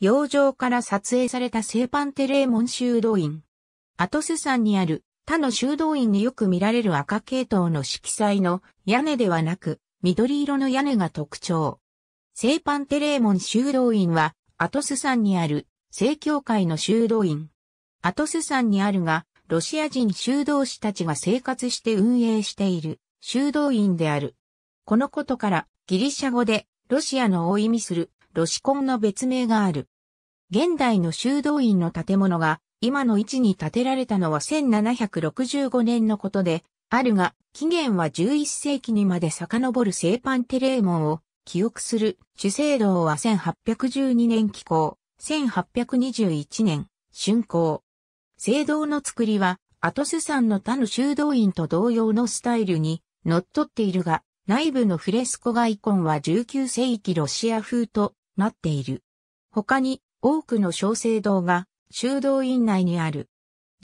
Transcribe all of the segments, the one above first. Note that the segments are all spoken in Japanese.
洋上から撮影された聖パンテレーモン修道院。アトス山にある他の修道院によく見られる赤系統の色彩の屋根ではなく、緑色の屋根が特徴。聖パンテレーモン修道院は、アトス山にある正教会の修道院。アトス山にあるが、ロシア人修道士たちが生活して運営している修道院である。このことからギリシャ語でロシアのを意味するロシコンの別名がある。現代の修道院の建物が今の位置に建てられたのは1765年のことで、あるが、起源は11世紀にまで遡る聖パンテレーモンを記憶する主聖堂は1812年起港、1821年竣工。聖堂の作りは、アトス山の他の修道院と同様のスタイルに則っっているが、内部のフレスコ外ンは19世紀ロシア風となっている。他に多くの小聖堂が修道院内にある。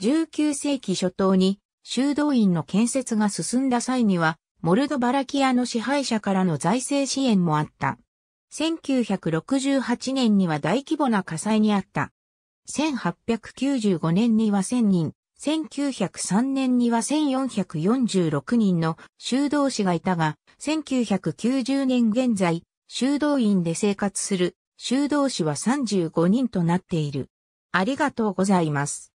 19世紀初頭に修道院の建設が進んだ際には、モルドバラキアの支配者からの財政支援もあった。1968年には大規模な火災にあった。1895年には1000人、1903年には1446人の修道士がいたが、1990年現在、修道院で生活する修道士は35人となっている。ありがとうございます。